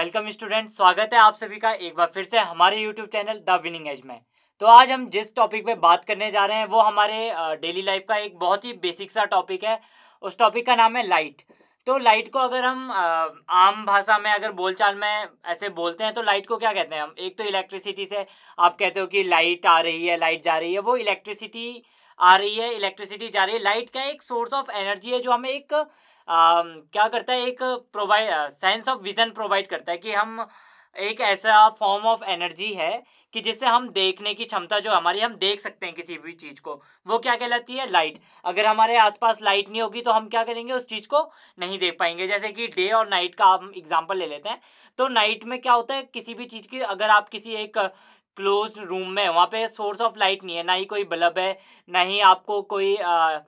welcome student स्वागत है आप सभी का एक बार फिर से हमारे YouTube channel the winning edge में तो आज हम जिस टॉपिक पे बात करने जा रहे हैं वो हमारे डेली लाइफ का एक बहुत ही बेसिक सा टॉपिक है उस टॉपिक का नाम है लाइट तो लाइट को अगर हम आम भाषा में अगर बोलचाल में ऐसे बोलते हैं तो लाइट को क्या कहते हैं हम एक तो इलेक्ट्रिसिटी से आप कहते हो कि लाइट आ रही है लाइट जा रही है वो इलेक्ट्रिसिटी आ रही है इलेक्ट्रिसिटी जा रही है लाइट का एक सोर्स ऑफ एनर्जी है जो हमें एक क्या करता है एक provide sense of vision provide करता है कि हम एक ऐसा फॉर्म ऑफ एनर्जी है कि जिससे हम देखने की क्षमता जो हमारी हम देख सकते हैं किसी भी चीज़ को वो क्या कहलाती है लाइट अगर हमारे आसपास लाइट नहीं होगी तो हम क्या करेंगे उस चीज़ को नहीं देख पाएंगे जैसे कि डे और नाइट का हम एग्जाम्पल ले लेते हैं तो नाइट में क्या होता है किसी भी चीज़ की अगर आप किसी एक क्लोज रूम में वहाँ पर सोर्स ऑफ लाइट नहीं है ना ही कोई बल्ब है ना ही आपको कोई आ,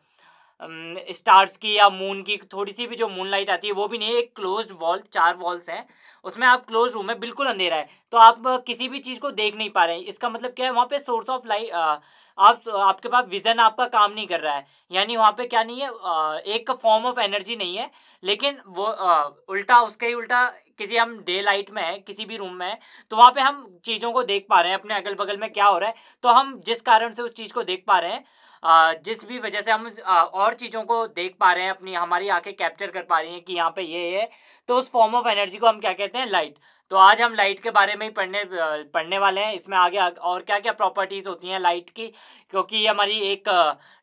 स्टार्स की या मून की थोड़ी सी भी जो मून लाइट आती है वो भी नहीं एक क्लोज वॉल चार वॉल्स हैं उसमें आप क्लोज रूम में बिल्कुल अंधेरा है तो आप किसी भी चीज़ को देख नहीं पा रहे हैं इसका मतलब क्या है वहाँ पे सोर्स ऑफ लाइट आप आपके पास विजन आपका काम नहीं कर रहा है यानी वहाँ पे क्या नहीं है आ, एक फॉर्म ऑफ एनर्जी नहीं है लेकिन वो आ, उल्टा उसके ही उल्टा किसी हम डे लाइट में है किसी भी रूम में है तो वहाँ पे हम चीज़ों को देख पा रहे हैं अपने अगल बगल में क्या हो रहा है तो हम जिस कारण से उस चीज़ को देख पा रहे हैं जिस भी वजह से हम और चीज़ों को देख पा रहे हैं अपनी हमारी आंखें कैप्चर कर पा रही हैं कि यहाँ पे ये है तो उस फॉर्म ऑफ एनर्जी को हम क्या कहते हैं लाइट तो आज हम लाइट के बारे में ही पढ़ने पढ़ने वाले हैं इसमें आगे और क्या क्या प्रॉपर्टीज़ होती हैं लाइट की क्योंकि ये हमारी एक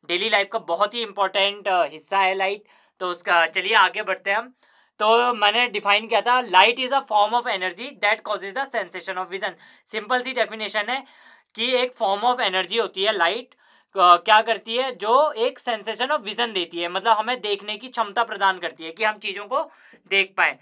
डेली लाइफ का बहुत ही इम्पोर्टेंट हिस्सा है लाइट तो उसका चलिए आगे बढ़ते हैं हम तो मैंने डिफाइन किया था light is a form of energy that causes the sensation of vision simple सी डेफिनेशन है कि एक फॉर्म ऑफ एनर्जी होती है लाइट क्या करती है जो एक सेंसेशन ऑफ विजन देती है मतलब हमें देखने की क्षमता प्रदान करती है कि हम चीज़ों को देख पाए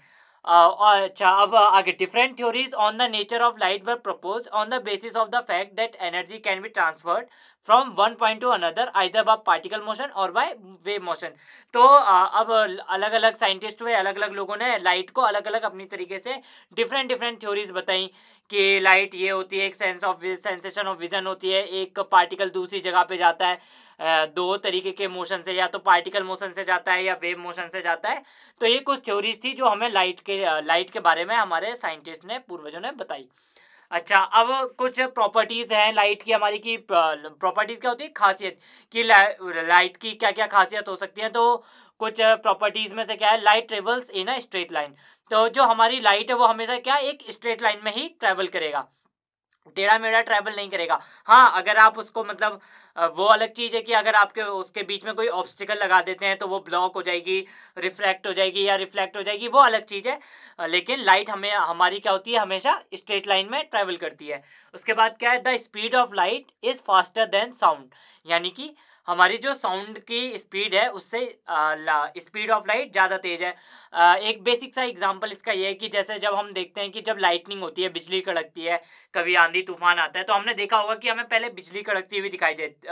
अच्छा अब आगे different theories on the nature of light were propose on the basis of the fact that energy can be transferred from one point to another either by particle motion और बाय वेव मोशन तो अब अलग अलग scientist हुए अलग अलग लोगों ने लाइट को अलग अलग अपनी तरीके से डिफरेंट डिफरेंट थ्योरीज बताई कि लाइट ये होती है एक sense of sensation of vision होती है एक पार्टिकल दूसरी जगह पे जाता है दो तरीके के मोशन से या तो पार्टिकल मोशन से जाता है या वेव मोशन से जाता है तो ये कुछ थ्योरीज थी जो हमें लाइट के लाइट के बारे में हमारे साइंटिस्ट ने पूर्वजों ने बताई अच्छा अब कुछ प्रॉपर्टीज़ हैं लाइट की हमारी की प्रॉपर्टीज़ क्या होती है खासियत कि लाइट की क्या क्या खासियत हो सकती है तो कुछ प्रॉपर्टीज़ में से क्या है light travels in a straight line तो जो हमारी लाइट है वो हमेशा क्या एक स्ट्रेट लाइन में ही ट्रेवल करेगा टेढ़ा मेढ़ा ट्रैवल नहीं करेगा हाँ अगर आप उसको मतलब वो अलग चीज़ है कि अगर आपके उसके बीच में कोई ऑब्स्टिकल लगा देते हैं तो वो ब्लॉक हो जाएगी रिफ्लेक्ट हो जाएगी या रिफ्लेक्ट हो जाएगी वो अलग चीज़ है लेकिन लाइट हमें हमारी क्या होती है हमेशा स्ट्रेट लाइन में ट्रैवल करती है उसके बाद क्या है the speed of light is faster than sound यानी कि हमारी जो साउंड की स्पीड है उससे स्पीड ऑफ लाइट ज़्यादा तेज़ है आ, एक बेसिक सा एग्जांपल इसका यह है कि जैसे जब हम देखते हैं कि जब लाइटनिंग होती है बिजली कड़कती है कभी आंधी तूफान आता है तो हमने देखा होगा कि हमें पहले बिजली कड़कती हुई दिखाई देती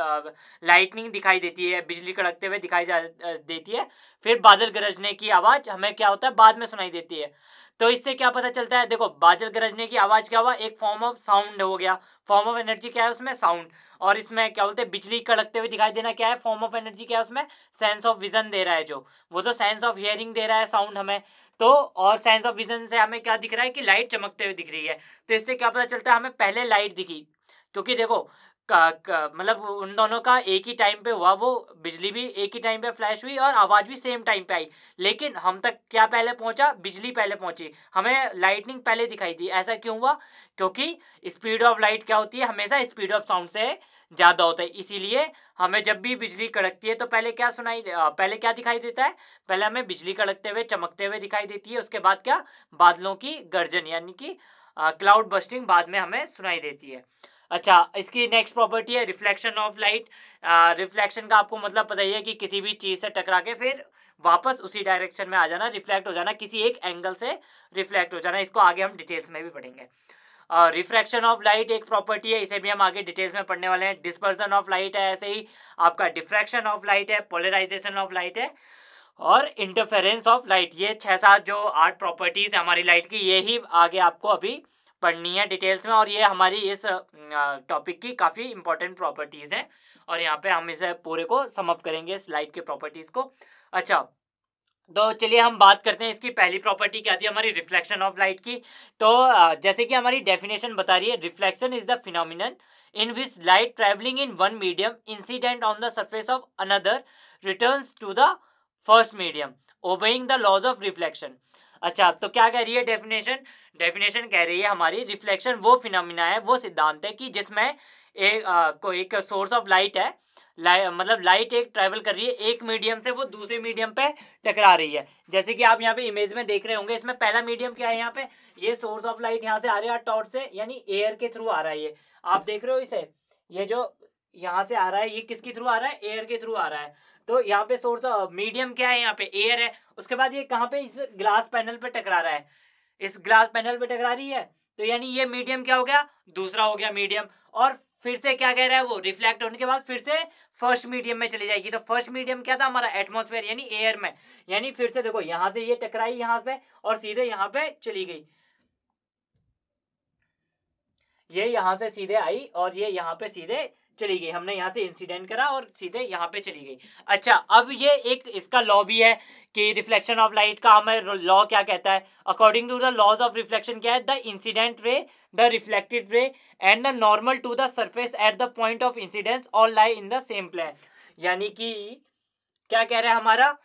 लाइटनिंग दिखाई देती है बिजली कड़कते हुए दिखाई देती है फिर बादल गरजने की आवाज़ हमें क्या होता है बाद में सुनाई देती है तो इससे क्या पता चलता है देखो बाजल गरजने की आवाज़ क्या हुआ एक फॉर्म ऑफ साउंड हो गया फॉर्म ऑफ एनर्जी क्या है उसमें साउंड और इसमें क्या बोलते हैं बिजली कड़कते हुए दिखाई देना क्या है फॉर्म ऑफ एनर्जी क्या है उसमें सेंस ऑफ विजन दे रहा है जो वो तो सेंस ऑफ हियरिंग दे रहा है साउंड हमें तो और साइंस ऑफ विजन से हमें क्या दिख रहा है कि लाइट चमकते हुए दिख रही है तो इससे क्या पता चलता है हमें पहले लाइट दिखी क्योंकि देखो मतलब उन दोनों का एक ही टाइम पे हुआ वो बिजली भी एक ही टाइम पे फ्लैश हुई और आवाज़ भी सेम टाइम पे आई लेकिन हम तक क्या पहले पहुंचा बिजली पहले पहुंची हमें लाइटनिंग पहले दिखाई दी ऐसा क्यों हुआ क्योंकि स्पीड ऑफ लाइट क्या होती है हमेशा स्पीड ऑफ साउंड से ज़्यादा होता है इसीलिए हमें जब भी बिजली कड़कती है तो पहले क्या सुनाई पहले क्या दिखाई देता है पहले हमें बिजली कड़कते हुए चमकते हुए दिखाई देती है उसके बाद क्या बादलों की गर्जन यानी कि क्लाउड बस्टिंग बाद में हमें सुनाई देती है अच्छा इसकी नेक्स्ट प्रॉपर्टी है रिफ्लेक्शन ऑफ लाइट रिफ्लेक्शन का आपको मतलब पता ही है कि किसी भी चीज़ से टकरा के फिर वापस उसी डायरेक्शन में आ जाना रिफ्लेक्ट हो जाना किसी एक एंगल से रिफ्लेक्ट हो जाना इसको आगे हम डिटेल्स में भी पढ़ेंगे रिफ्रैक्शन ऑफ लाइट एक प्रॉपर्टी है इसे भी हम आगे डिटेल्स में पढ़ने वाले हैं डिस्पर्सन ऑफ लाइट है ऐसे ही आपका डिफ्रैक्शन ऑफ लाइट है पोलराइजेशन ऑफ लाइट है और इंटरफेरेंस ऑफ लाइट ये छः सात जो आठ प्रॉपर्टीज़ है हमारी लाइट की ये ही आगे आपको अभी पढ़नी है डिटेल्स में और ये हमारी इस टॉपिक की काफ़ी इंपॉर्टेंट प्रॉपर्टीज़ हैं और यहाँ पे हम इसे पूरे को समअप करेंगे इस लाइट के प्रॉपर्टीज़ को अच्छा तो चलिए हम बात करते हैं इसकी पहली प्रॉपर्टी क्या थी हमारी रिफ्लेक्शन ऑफ लाइट की तो जैसे कि हमारी डेफिनेशन बता रही है reflection is the phenomenon in which light travelling in one medium incident on the surface of another return to the first medium obeying the laws of reflection अच्छा तो क्या कह रही है डेफिनेशन डेफिनेशन कह रही है हमारी रिफ्लेक्शन वो फिनोमिना है वो सिद्धांत है कि जिसमें एक आ, को एक सोर्स ऑफ लाइट है लाइ मतलब लाइट एक ट्रैवल कर रही है एक मीडियम से वो दूसरे मीडियम पे टकरा रही है जैसे कि आप यहाँ पे इमेज में देख रहे होंगे इसमें पहला मीडियम क्या है यहाँ पे ये सोर्स ऑफ लाइट यहाँ से आ रहा है टॉर्च से यानी एयर के थ्रू आ रहा है ये आप देख रहे हो इसे ये जो यहाँ से आ रहा है ये किसके थ्रू आ रहा है एयर के थ्रू आ रहा है तो यहाँ पे सोर्स मीडियम क्या है यहाँ पे एयर है उसके बाद ये कहाँ पे इस ग्लास पैनल पे टकरा रहा है इस ग्लास पैनल पे टकरा रही है तो यानी ये मीडियम क्या हो गया दूसरा हो गया मीडियम और फिर से क्या कह रहा है वो रिफ्लेक्ट होने के बाद फिर से फर्स्ट मीडियम में चली जाएगी तो फर्स्ट मीडियम क्या था हमारा एटमोसफेयर यानी एयर में यानी फिर से देखो यहां से ये टकराई यहां पे और सीधे यहां पे चली गई ये यहां से सीधे आई और ये यहाँ यहां पे सीधे चली गई हमने यहाँ से इंसिडेंट करा और सीधे यहाँ पे चली गई अच्छा अब ये एक इसका लॉ भी है कि रिफ्लेक्शन ऑफ लाइट का हमें लॉ क्या कहता है according to the laws of reflection क्या है the incident ray the reflected ray and the normal to the surface at the point of incidence और lie in the same plane यानी कि क्या कह रहा है हमारा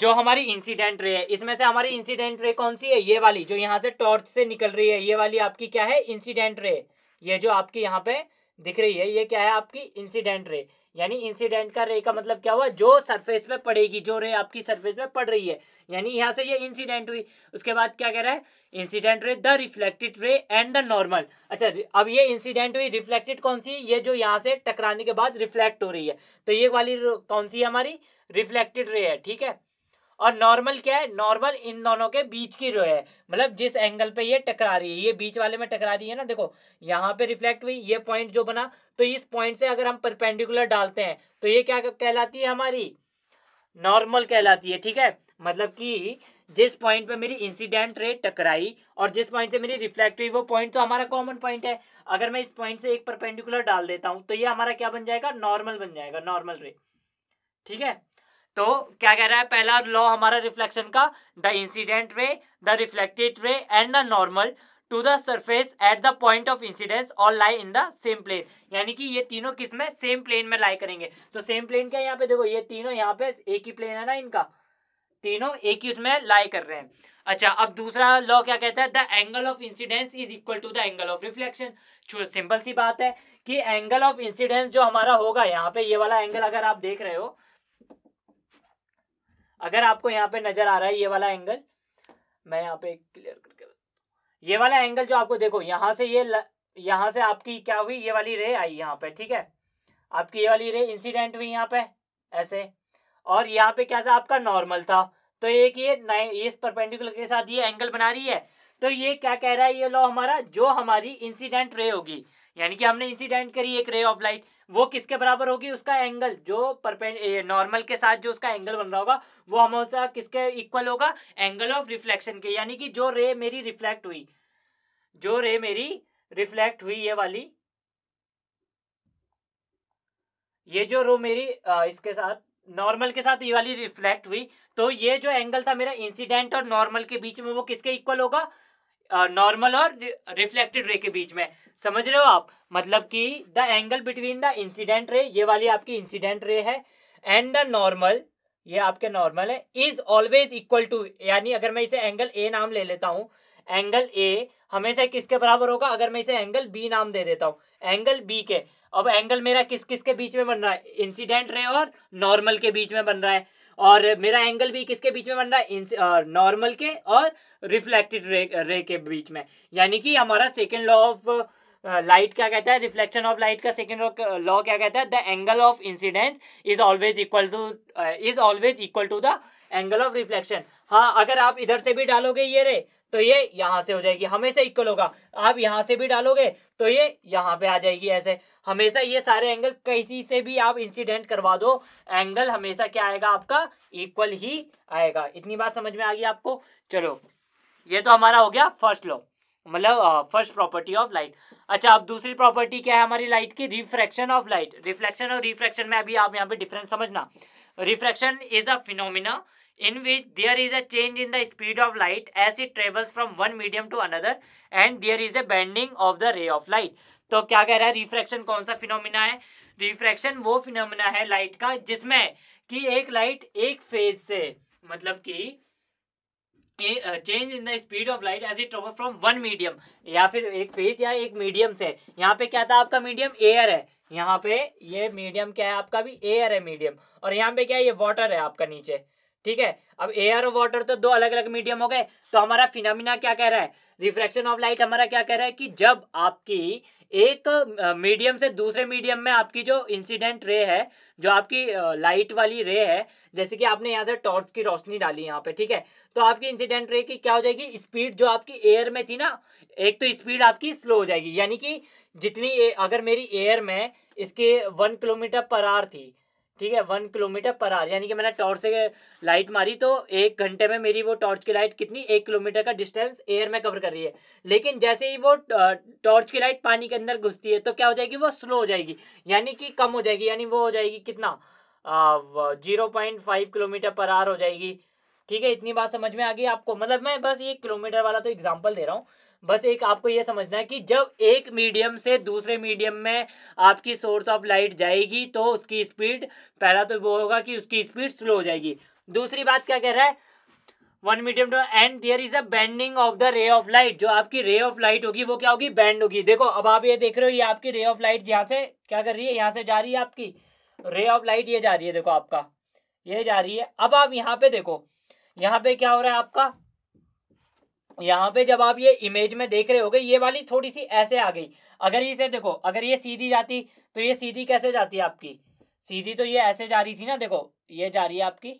जो हमारी इंसिडेंट रे है इसमें से हमारी इंसिडेंट रे कौन सी है ये वाली जो यहाँ से टॉर्च से निकल रही है ये वाली आपकी क्या है इंसिडेंट रे ये जो आपकी यहाँ पे दिख रही है ये क्या है आपकी इंसिडेंट रे यानी इंसिडेंट का रे का मतलब क्या हुआ जो सरफेस पे पड़ेगी जो रे आपकी सरफेस पे पड़ रही है यानी यहाँ से ये इंसिडेंट हुई उसके बाद क्या कह रहा है incident ray the reflected ray and the normal अच्छा अब ये इंसिडेंट हुई रिफ्लेक्टेड कौन सी ये जो यहाँ से टकराने के बाद रिफ्लेक्ट हो रही है तो ये वाली कौन सी है हमारी रिफ्लेक्टेड रे है ठीक है और नॉर्मल क्या है नॉर्मल इन दोनों के बीच की रो है मतलब जिस एंगल पे ये टकरा रही है ये बीच वाले में टकरा रही है ना देखो यहाँ पे रिफ्लेक्ट हुई ये पॉइंट जो बना तो इस पॉइंट से अगर हम परपेंडिकुलर डालते हैं तो ये क्या कहलाती है हमारी नॉर्मल कहलाती है ठीक है मतलब कि जिस पॉइंट पे मेरी इंसिडेंट रे टकराई और जिस पॉइंट से मेरी रिफ्लेक्ट हुई वो पॉइंट तो हमारा कॉमन पॉइंट है अगर मैं इस पॉइंट से एक परपेंडिकुलर डाल देता हूं तो ये हमारा क्या बन जाएगा नॉर्मल बन जाएगा नॉर्मल रे ठीक है तो क्या कह रहा है पहला लॉ हमारा रिफ्लेक्शन का the incident ray the reflected ray and the normal to the surface at the point of incidence और lie in the same plane यानी कि ये तीनों किस में सेम प्लेन में लाई करेंगे तो सेम प्लेन क्या यहाँ पे देखो ये तीनों यहाँ पे एक ही प्लेन है ना इनका तीनों एक ही उसमें लाई कर रहे हैं अच्छा अब दूसरा लॉ क्या कहता है the angle of incidence is equal to the angle of reflection simple सी बात है कि एंगल ऑफ इंसिडेंस जो हमारा होगा यहाँ पे ये वाला एंगल अगर आप देख रहे हो अगर आपको यहाँ पे नजर आ रहा है ये वाला एंगल मैं यहाँ पे क्लियर करके ये वाला एंगल जो आपको देखो यहाँ से ये ल, यहाँ से आपकी क्या हुई ये वाली रे आई यहाँ पे ठीक है आपकी ये वाली रे इंसिडेंट हुई यहाँ पे ऐसे और यहाँ पे क्या था आपका नॉर्मल था तो एक ये इस परपेंडिकुलर के साथ ये एंगल बना रही है तो ये क्या कह रहा है ये लॉ हमारा जो हमारी इंसिडेंट रे होगी यानी कि हमने इंसिडेंट करी एक रे ऑफ लाइट वो किसके बराबर होगी उसका एंगल जो परपेंड नॉर्मल के साथ जो उसका एंगल बन रहा होगा वो हमेशा किसके इक्वल होगा एंगल ऑफ रिफ्लेक्शन के यानी कि जो रे मेरी रिफ्लेक्ट हुई जो रे मेरी रिफ्लेक्ट हुई ये वाली ये जो रो मेरी इसके साथ नॉर्मल के साथ ये वाली रिफ्लेक्ट हुई तो ये जो एंगल था मेरा इंसिडेंट और नॉर्मल के बीच में वो किसके इक्वल होगा नॉर्मल और रिफ्लेक्टेड रे के बीच में समझ रहे हो आप मतलब कि the angle between the incident ray ये वाली आपकी इंसिडेंट रे है एंड द नॉर्मल ये आपके नॉर्मल है इज ऑलवेज इक्वल टू यानी अगर मैं इसे एंगल ए नाम ले लेता हूँ एंगल ए हमेशा किसके बराबर होगा अगर मैं इसे एंगल बी नाम दे देता हूँ एंगल बी के अब एंगल मेरा किस किस के बीच में बन रहा है इंसिडेंट रे और नॉर्मल के बीच में बन रहा है और मेरा एंगल भी किसके बीच में बन रहा है नॉर्मल के और रिफ्लेक्टेड रे रे के बीच में यानी कि हमारा सेकेंड लॉ ऑफ लाइट क्या कहता है रिफ्लेक्शन ऑफ लाइट का सेकेंड लॉ क्या कहता है the angle of incidence is always equal to is always equal to the angle of reflection हाँ अगर आप इधर से भी डालोगे ये रे तो ये यहाँ से हो जाएगी हमेशा इक्वल होगा आप यहाँ से भी डालोगे तो ये यहाँ पे आ जाएगी ऐसे हमेशा ये सारे एंगल किसी से भी आप इंसिडेंट करवा दो एंगल हमेशा क्या आएगा आपका इक्वल ही आएगा इतनी बात समझ में आ गई आपको चलो ये तो हमारा हो गया फर्स्ट लॉ मतलब फर्स्ट प्रॉपर्टी ऑफ लाइट अच्छा अब दूसरी प्रॉपर्टी क्या है हमारी लाइट की रिफ्रैक्शन ऑफ लाइट रिफ्लेक्शन और रिफ्रैक्शन में अभी आप यहाँ पे डिफरेंस समझना refraction is a phenomena in which there is a change in the speed of light as it travels from one medium to another and there is a bending of the ray of light तो क्या कह रहा है refraction कौन सा phenomena है refraction वो phenomena है लाइट का जिसमें कि एक लाइट एक फेज से मतलब कि change in the speed of light as it from one medium या फिर एक फेज या एक मीडियम से यहाँ पे क्या था आपका मीडियम एयर है यहाँ पे ये मीडियम क्या है आपका भी एयर है मीडियम और यहाँ पे क्या है ये वाटर है आपका नीचे ठीक है अब एयर और वाटर तो दो अलग अलग मीडियम हो गए तो हमारा फिनोमिना क्या कह रहा है रिफ्रैक्शन ऑफ लाइट हमारा क्या कह रहा है कि जब आपकी एक मीडियम से दूसरे मीडियम में आपकी जो इंसिडेंट रे है जो आपकी लाइट वाली रे है जैसे कि आपने यहाँ से टॉर्च की रोशनी डाली यहाँ पे ठीक है तो आपकी इंसिडेंट रे की क्या हो जाएगी स्पीड जो आपकी एयर में थी ना एक तो स्पीड आपकी स्लो हो जाएगी यानी कि जितनी अगर मेरी एयर में इसके वन किलोमीटर पर आर थी ठीक है वन किलोमीटर पर आर यानी कि मैंने टॉर्च से लाइट मारी तो एक घंटे में मेरी वो टॉर्च की लाइट कितनी एक किलोमीटर का डिस्टेंस एयर में कवर कर रही है लेकिन जैसे ही वो टॉर्च की लाइट पानी के अंदर घुसती है तो क्या हो जाएगी वो स्लो हो जाएगी यानी कि कम हो जाएगी यानी वो हो जाएगी कितना zero point five kilometre per hour हो जाएगी ठीक है इतनी बात समझ में आ गई आपको मतलब मैं बस ये किलोमीटर वाला तो एग्जाम्पल दे रहा हूँ बस एक आपको यह समझना है कि जब एक मीडियम से दूसरे मीडियम में आपकी सोर्स ऑफ लाइट जाएगी तो उसकी स्पीड पहला तो वो होगा कि उसकी स्पीड स्लो हो जाएगी दूसरी बात क्या कह रहा है one medium to and there is a bending of the ray of light जो आपकी रे ऑफ लाइट होगी वो क्या होगी बैंड होगी देखो अब आप ये देख रहे हो ये आपकी रे ऑफ लाइट यहाँ से क्या कर रही है यहाँ से जा रही है आपकी रे ऑफ लाइट ये जा रही है देखो आपका ये जा रही है अब आप यहाँ पे देखो यहाँ पे क्या हो रहा है आपका यहाँ पे जब आप ये इमेज में देख रहे हो ये वाली थोड़ी सी ऐसे आ गई अगर इसे देखो अगर ये सीधी जाती तो ये सीधी कैसे जाती है आपकी सीधी तो ये ऐसे जा रही थी ना देखो ये जा रही है आपकी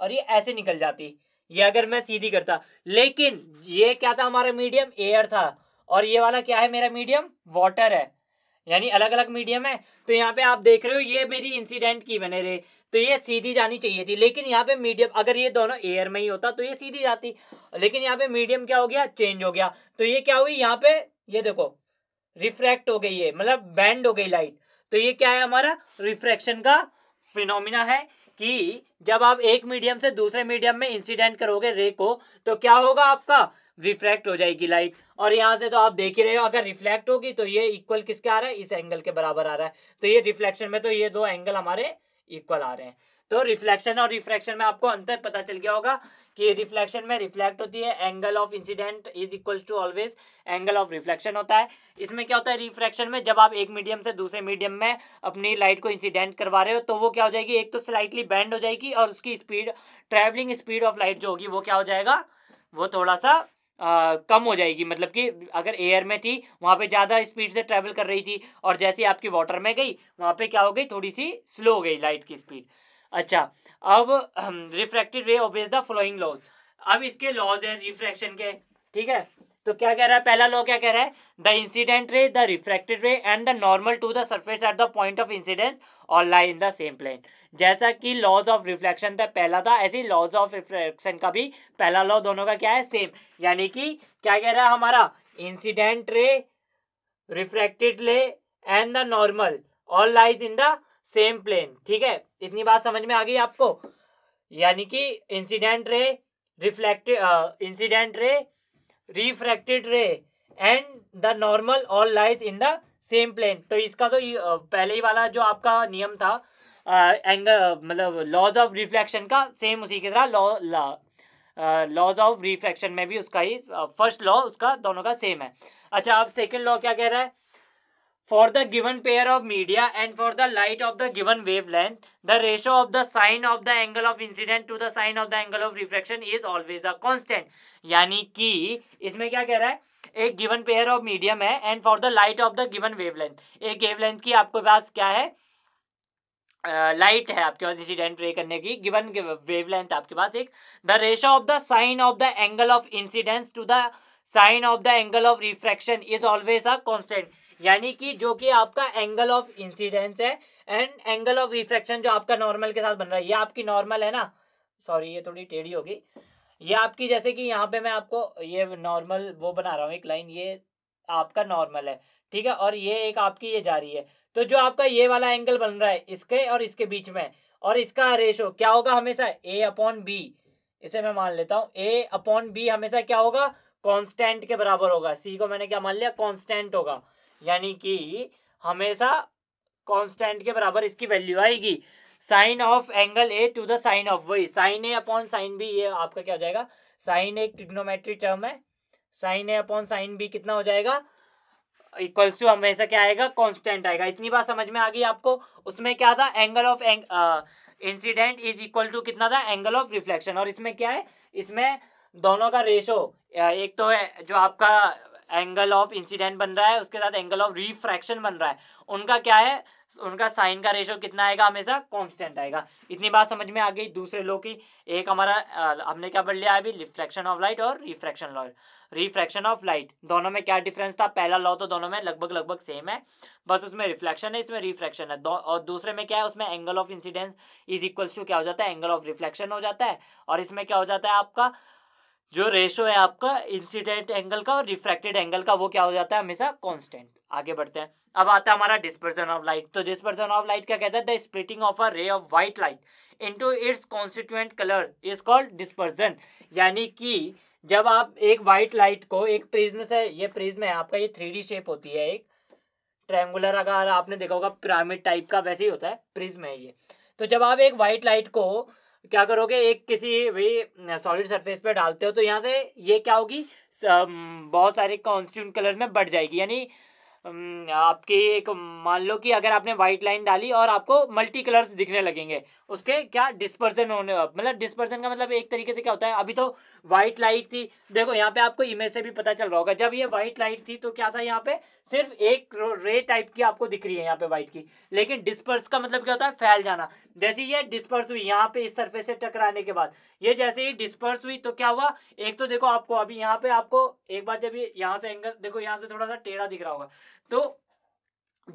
और ये ऐसे निकल जाती ये अगर मैं सीधी करता लेकिन ये क्या था हमारा मीडियम एयर था और ये वाला क्या है मेरा मीडियम वाटर है यानी अलग अलग मीडियम है तो यहाँ पे आप देख रहे हो ये मेरी इंसिडेंट की बने रहे तो ये सीधी जानी चाहिए थी लेकिन यहाँ पे मीडियम अगर ये दोनों एयर में ही होता तो ये सीधी जाती लेकिन यहाँ पे मीडियम क्या हो गया चेंज हो गया तो ये क्या हुई यहाँ पे ये देखो रिफ्रैक्ट हो गई है मतलब बैंड हो गई लाइट तो ये क्या है हमारा रिफ्रैक्शन का फिनोमिना है कि जब आप एक मीडियम से दूसरे मीडियम में इंसिडेंट करोगे रे को तो क्या होगा आपका रिफ्रैक्ट हो जाएगी लाइट और यहाँ से तो आप देख ही रहे हो अगर रिफ्लेक्ट होगी तो ये इक्वल किसके आ रहा है इस एंगल के बराबर आ रहा है तो ये रिफ्लेक्शन में तो ये दो एंगल हमारे इक्वल आ रहे हैं तो रिफ्लेक्शन और रिफ्रैक्शन में आपको अंतर पता चल गया होगा कि रिफ्लेक्शन में रिफ्लेक्ट होती है angle of incident is equals to always angle of reflection होता है इसमें क्या होता है रिफ्रैक्शन में जब आप एक मीडियम से दूसरे मीडियम में अपनी लाइट को इंसिडेंट करवा रहे हो तो वो क्या हो जाएगी एक तो स्लाइटली बैंड हो जाएगी और उसकी speed travelling speed of light जो होगी वो क्या हो जाएगा वो थोड़ा सा आ, कम हो जाएगी मतलब कि अगर एयर में थी वहाँ पे ज़्यादा स्पीड से ट्रैवल कर रही थी और जैसे आपकी वाटर में गई वहाँ पे क्या हो गई थोड़ी सी स्लो हो गई लाइट की स्पीड अच्छा अब रिफ्रैक्टेड रे ऑबेज द फ्लोइंग लॉज अब इसके लॉज हैं रिफ्रैक्शन के ठीक है तो क्या कह रहा है पहला लॉ क्या कह रहा है the incident ray the refracted ray and the normal to the surface at the point of incidence और lie in the same plane जैसा कि लॉज ऑफ रिफ्लेक्शन था पहला था ऐसे ही लॉज ऑफ रिफ्लेक्शन का भी पहला लॉ दोनों का क्या है सेम यानी कि क्या कह रहा है हमारा incident ray refracted ray and the normal all lies in the same plane ठीक है इतनी बात समझ में आ गई आपको यानी कि incident ray reflect incident ray refracted ray and the normal all lies in the same plane तो इसका तो पहले ही वाला जो आपका नियम था एंगल मतलब लॉज ऑफ रिफ्लेक्शन का सेम उसी की तरह लॉ लॉज ऑफ रिफ्लेक्शन में भी उसका ही फर्स्ट लॉ उसका दोनों का सेम है अच्छा आप सेकंड लॉ क्या कह रहा है for the given pair of media and for the light of the given wavelength the ratio of the sine of the angle of incident to the sine of the angle of reflection is always a constant यानी कि इसमें क्या कह रहा है एक given pair of medium है and for the light of the given wavelength एक वेवलेंथ की आपके पास क्या है लाइट uh, है आपके पास इंसिडेंट रे करने की गिवन वेवलेंथ आपके पास एक the ratio of the sine of the angle of incidence to the sine of the angle of refraction is always a constant यानी कि जो कि आपका एंगल ऑफ इंसिडेंस है एंड एंगल ऑफ रिफ्रैक्शन जो आपका नॉर्मल के साथ बन रहा है ये आपकी नॉर्मल है ना सॉरी ये थोड़ी टेढ़ी होगी ये आपकी जैसे कि यहाँ पे मैं आपको ये नॉर्मल वो बना रहा हूँ एक लाइन ये आपका नॉर्मल है ठीक है और ये एक आपकी ये जा रही है तो जो आपका ये वाला एंगल बन रहा है इसके और इसके बीच में और इसका रेशो क्या होगा हमेशा ए अपॉन बी इसे मैं मान लेता हूँ ए अपॉन बी हमेशा क्या होगा कॉन्स्टेंट के बराबर होगा सी को मैंने क्या मान लिया कॉन्स्टेंट होगा यानी कि हमेशा कॉन्स्टेंट के बराबर इसकी वैल्यू आएगी sine of angle A to the sine of वही sine A upon sine B ये आपका क्या हो जाएगा साइन एक ट्रिग्नोमेट्री टर्म है sine A upon sine B कितना हो जाएगा इक्वल्स टू हमेशा क्या आएगा कांस्टेंट आएगा इतनी बात समझ में आ गई आपको उसमें क्या था angle of incident is equal to कितना था एंगल ऑफ रिफ्लेक्शन और इसमें क्या है इसमें दोनों का रेशो एक तो है जो आपका एंगल ऑफ इंसिडेंट बन रहा है उसके साथ एंगल ऑफ रिफ्रैक्शन बन रहा है उनका क्या है उनका साइन का रेशो कितना आएगा हमेशा कांस्टेंट आएगा इतनी बात समझ में आ गई दूसरे लो की एक हमारा हमने क्या पढ़ लिया अभी रिफ्रैक्शन ऑफ लाइट और refraction law refraction of light दोनों में क्या डिफरेंस था पहला लॉ तो दोनों में लगभग लगभग सेम है बस उसमें रिफ्लेक्शन है इसमें रिफ्रैक्शन है दो, और दूसरे में क्या है उसमें angle of incidence is equals to क्या हो जाता है एंगल ऑफ रिफ्लेक्शन हो जाता है और इसमें क्या हो जाता है आपका जो रेशो है आपका इंसिडेंट एंगल का और रिफ्रैक्टेड एंगल का वो क्या हो जाता है हमेशा कांस्टेंट आगे बढ़ते हैं अब आता है हमारा डिस्पर्सन ऑफ लाइट तो डिस्पर्सन ऑफ लाइट क्या कहता है the splitting of a ray of white light into its constituent colour is called dispersion यानी कि जब आप एक व्हाइट लाइट को एक प्रिज्म से ये प्रिज्म है आपका ये थ्री शेप होती है एक ट्रैंगुलर अगर आपने देखा होगा पिरामिड टाइप का वैसे ही होता है प्रिज्म है ये तो जब आप एक व्हाइट लाइट को क्या करोगे एक किसी भी सॉलिड सरफेस पे डालते हो तो यहाँ से ये क्या होगी बहुत सारे कॉन्स्टिट्यूंट कलर में बढ़ जाएगी यानी आपकी एक मान लो कि अगर आपने वाइट लाइन डाली और आपको मल्टी कलर्स दिखने लगेंगे उसके क्या डिस्पर्जन होने मतलब डिस्पर्जन का मतलब एक तरीके से क्या होता है अभी तो वाइट लाइट थी देखो यहाँ पे आपको इमेज से भी पता चल रहा होगा जब ये वाइट लाइट थी तो क्या था यहाँ पे सिर्फ एक रे टाइप की आपको दिख रही है यहाँ पे वाइट की लेकिन डिस्पर्स का मतलब क्या होता है फैल जाना जैसे ये डिस्पर्स हुई यहाँ पे इस सरफेस से टकराने के बाद ये जैसे ही डिस्पर्स हुई तो क्या हुआ एक तो देखो आपको अभी यहाँ पे आपको एक बार जब ये यहाँ से एंगल देखो यहाँ से थोड़ा सा टेढ़ा दिख रहा होगा तो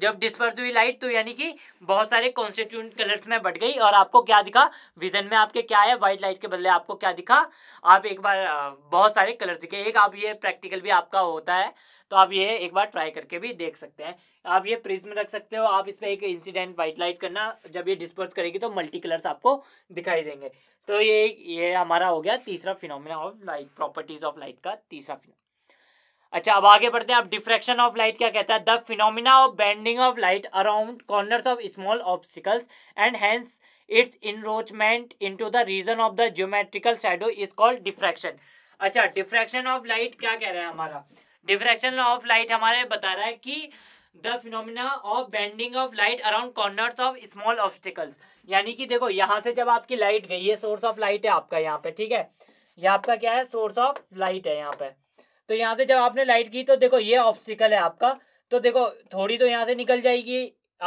जब डिस्पर्स हुई लाइट तो यानी कि बहुत सारे कॉन्स्टिट्यूंट कलर्स में बढ़ गई और आपको क्या दिखा विजन में आपके क्या है व्हाइट लाइट के बदले आपको क्या दिखा आप एक बार बहुत सारे कलर दिखे एक आप ये प्रैक्टिकल भी आपका होता है तो आप ये एक बार ट्राई करके भी देख सकते हैं आप ये प्रिज्म रख सकते हो आप इस पर एक इंसिडेंट व्हाइट लाइट करना जब ये डिस्पर्स करेगी तो मल्टी कलर्स आपको दिखाई देंगे तो ये ये हमारा हो गया तीसरा phenomena of light properties of light का तीसरा फिनोमिना अच्छा अब आगे बढ़ते हैं अब डिफ्रेक्शन ऑफ लाइट क्या कहता है the phenomena of bending of light around corners of small obstacles and hence its encroachment into the region of the geometrical shadow is called diffraction अच्छा डिफ्रैक्शन ऑफ लाइट क्या कह रहा है हमारा diffraction of light हमारे बता रहा है कि the phenomena of bending of light around corners of small obstacles यानी कि देखो यहाँ से जब आपकी लाइट गई है सोर्स ऑफ लाइट है आपका यहाँ पे ठीक है यह आपका क्या है सोर्स ऑफ लाइट है यहाँ पे तो यहाँ से जब आपने लाइट की तो देखो ये ऑब्स्टिकल है आपका तो देखो थोड़ी तो यहाँ से निकल जाएगी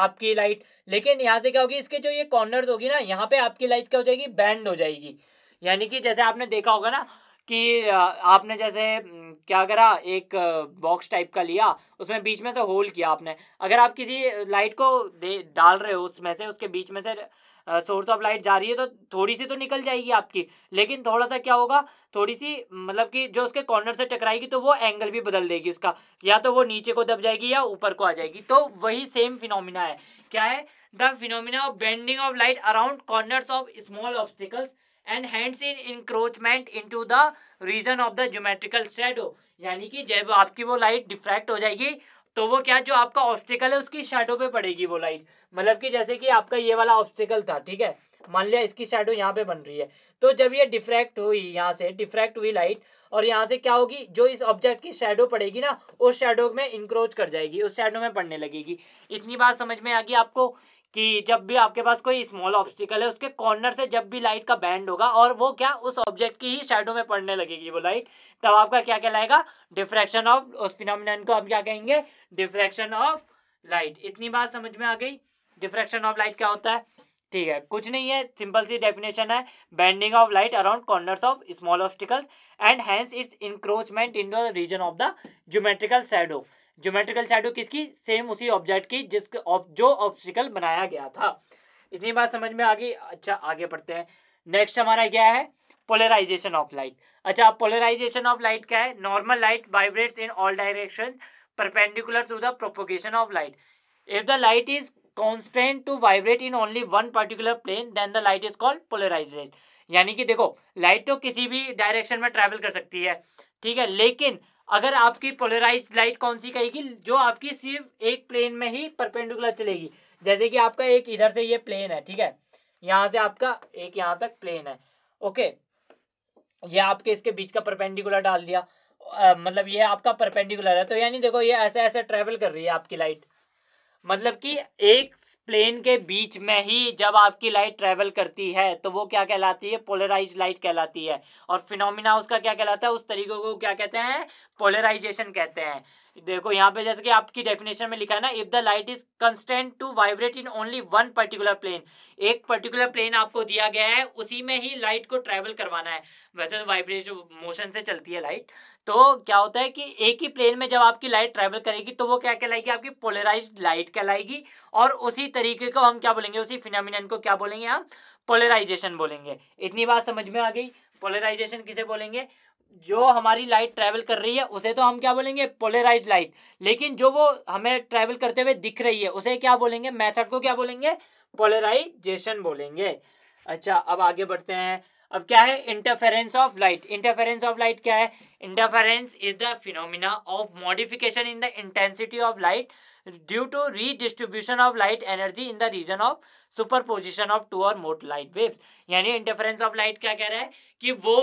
आपकी लाइट लेकिन यहाँ से क्या होगी इसके जो ये कॉर्नर होगी ना यहाँ पे आपकी लाइट क्या हो जाएगी बैंड हो जाएगी यानी कि जैसे आपने देखा होगा ना कि आपने जैसे क्या करा एक बॉक्स टाइप का लिया उसमें बीच में से होल किया आपने अगर आप किसी लाइट को दे डाल रहे हो उसमें से उसके बीच में से सोर्स ऑफ लाइट जा रही है तो थोड़ी सी तो निकल जाएगी आपकी लेकिन थोड़ा सा क्या होगा थोड़ी सी मतलब कि जो उसके कॉर्नर से टकराएगी तो वो एंगल भी बदल देगी उसका या तो वो नीचे को दब जाएगी या ऊपर को आ जाएगी तो वही सेम फिनोमिना है क्या है the phenomena of bending of light around corners of small obstacles and hence in encroachment into the region of the geometrical shadow यानी कि जब आपकी वो लाइट डिफ्रैक्ट हो जाएगी तो वो क्या जो आपका ऑब्स्टिकल है उसकी शेडो पे पड़ेगी वो लाइट मतलब कि जैसे कि आपका ये वाला ऑब्स्टिकल था ठीक है मान लिया इसकी शेडो यहाँ पे बन रही है तो जब ये डिफ्रैक्ट हुई यहाँ से डिफ्रैक्ट हुई लाइट और यहाँ से क्या होगी जो इस ऑब्जेक्ट की शेडो पड़ेगी ना उस शेडो में इंक्रोच कर जाएगी उस शेडो में पड़ने लगेगी इतनी बात समझ में आ गई आपको कि जब भी आपके पास कोई स्मॉल ऑब्स्टिकल है उसके कॉर्नर से जब भी लाइट का बैंड होगा और वो क्या उस ऑब्जेक्ट की ही शेडो में पड़ने लगेगी वो लाइट तब आपका क्या कहलाएगा डिफ्रैक्शन ऑफ उस फिनोमिनन को हम क्या कहेंगे डिफ्रैक्शन ऑफ लाइट इतनी बात समझ में आ गई डिफ्रैक्शन ऑफ लाइट क्या होता है ठीक है कुछ नहीं है सिंपल सी डेफिनेशन है bending of light around corner of small obstacle and hence its encroachment in the region of the geometrical shadow geometrical shadow किसकी सेम उसी ऑब्जेक्ट की जिस जो ऑब्स्टिकल बनाया गया था इतनी बात समझ में आ गई अच्छा आगे पढ़ते हैं नेक्स्ट हमारा क्या है पोलराइजेशन ऑफ लाइट अच्छा पोलराइजेशन ऑफ लाइट क्या है normal light vibrates in all direction perpendicular to the propagation of light if the light is constant to vibrate in only one particular plane then the light is called polarized यानी कि देखो light तो किसी भी direction में travel कर सकती है ठीक है लेकिन अगर आपकी पोलराइज लाइट कौन सी कहेगी जो आपकी सिर्फ एक प्लेन में ही परपेंडिकुलर चलेगी जैसे कि आपका एक इधर से ये प्लेन है ठीक है यहाँ से आपका एक यहाँ तक प्लेन है ओके ये आपके इसके बीच का परपेंडिकुलर डाल दिया आ, मतलब ये आपका परपेंडिकुलर है तो यानी देखो ये ऐसे ऐसे ट्रेवल कर रही है आपकी लाइट मतलब कि एक प्लेन के बीच में ही जब आपकी लाइट ट्रेवल करती है तो वो क्या कहलाती है पोलराइज लाइट कहलाती है और फिनोमिना उसका क्या कहलाता है उस तरीके को क्या कहते हैं पोलराइजेशन कहते हैं देखो यहाँ पे जैसे कि आपकी डेफिनेशन में लिखा है ना if the light is constant to vibrate in only one particular plane एक पर्टिकुलर प्लेन आपको दिया गया है उसी में ही लाइट को ट्रेवल करवाना है वैसे तो वाइब्रेट मोशन से चलती है लाइट तो क्या होता है कि एक ही प्लेन में जब आपकी लाइट ट्रेवल करेगी तो वो क्या कहलाएगी आपकी पोलराइज लाइट कहलाएगी और उसी तरीके को हम क्या बोलेंगे उसी फिनोमिनन को क्या बोलेंगे हम पोलराइजेशन बोलेंगे इतनी बात समझ में आ गई पोलराइजेशन किसे बोलेंगे जो हमारी लाइट ट्रैवल कर रही है उसे तो हम क्या बोलेंगे पोलराइज लाइट लेकिन जो वो हमें ट्रैवल करते हुए दिख रही है उसे क्या बोलेंगे मेथड को क्या बोलेंगे पोलराइजेशन बोलेंगे अच्छा अब आगे बढ़ते हैं अब क्या है interference of light interference of light क्या है interference is the phenomena of modification in the intensity of light due to redistribution of light energy in the region of superposition of two और more light waves यानी interference of light क्या कह रहा है कि वो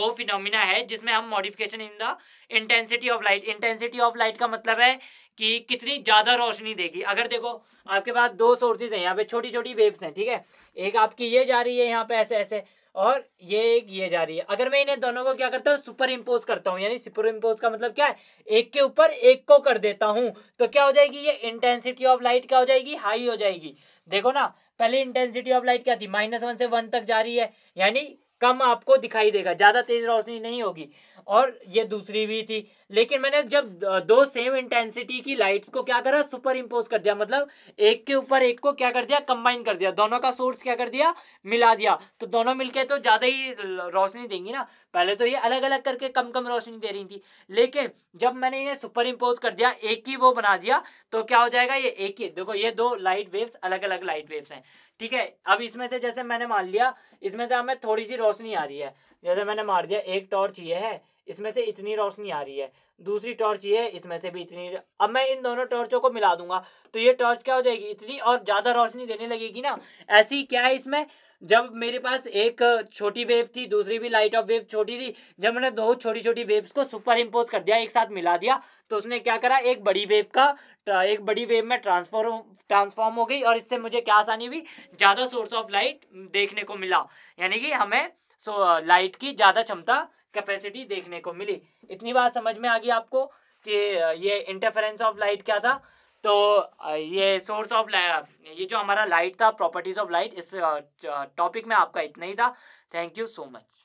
वो phenomena है जिसमें हम modification in the intensity of light intensity of light का मतलब है कि कितनी ज़्यादा रोशनी देगी अगर देखो आपके पास दो सोर्सेज हैं यहाँ पे छोटी छोटी वेव्स हैं ठीक है एक आपकी ये जा रही है यहाँ पे ऐसे ऐसे और ये एक ये जा रही है अगर मैं इन्हें दोनों को क्या करता हूँ सुपर इम्पोज करता हूँ यानी सुपर इम्पोज का मतलब क्या है एक के ऊपर एक को कर देता हूँ तो क्या हो जाएगी ये इंटेंसिटी ऑफ लाइट क्या हो जाएगी हाई हो जाएगी देखो ना पहले इंटेंसिटी ऑफ लाइट क्या थी माइनस वन से वन तक जा रही है यानी कम आपको दिखाई देगा ज़्यादा तेज रोशनी नहीं होगी और ये दूसरी भी थी लेकिन मैंने जब दो सेम इंटेंसिटी की लाइट्स को क्या करा सुपर इम्पोज कर दिया मतलब एक के ऊपर एक को क्या कर दिया कंबाइन कर दिया दोनों का सोर्स क्या कर दिया मिला दिया तो दोनों मिलके तो ज़्यादा ही रोशनी देंगी ना पहले तो ये अलग अलग करके कम कम रोशनी दे रही थी लेकिन जब मैंने ये सुपर इम्पोज कर दिया एक ही वो बना दिया तो क्या हो जाएगा ये एक ही देखो ये दो लाइट वेव्स अलग अलग लाइट वेव्स हैं ठीक है अब इसमें से जैसे मैंने मान लिया इसमें से हमें थोड़ी सी रोशनी आ रही है जैसे मैंने मार दिया एक टॉर्च ये है इसमें से इतनी रोशनी आ रही है दूसरी टॉर्च ये है इसमें से भी इतनी अब मैं इन दोनों टॉर्चों को मिला दूंगा तो ये टॉर्च क्या हो जाएगी इतनी और ज़्यादा रोशनी देने लगेगी ना ऐसी क्या है इसमें जब मेरे पास एक छोटी वेव थी दूसरी भी लाइट ऑफ वेव छोटी थी जब मैंने दो छोटी छोटी वेव्स को सुपर इम्पोज कर दिया एक साथ मिला दिया तो उसने क्या करा एक बड़ी वेव का एक बड़ी वेव में ट्रांसफॉर्म ट्रांसफॉर्म हो गई और इससे मुझे क्या आसानी हुई ज़्यादा सोर्स ऑफ लाइट देखने को मिला यानी कि हमें सो लाइट की ज़्यादा क्षमता कैपेसिटी देखने को मिली इतनी बात समझ में आ गई आपको कि ये इंटरफेरेंस ऑफ लाइट क्या था तो ये सोर्स ऑफ ये जो हमारा लाइट था प्रॉपर्टीज ऑफ लाइट इस टॉपिक में आपका इतना ही था थैंक यू सो मच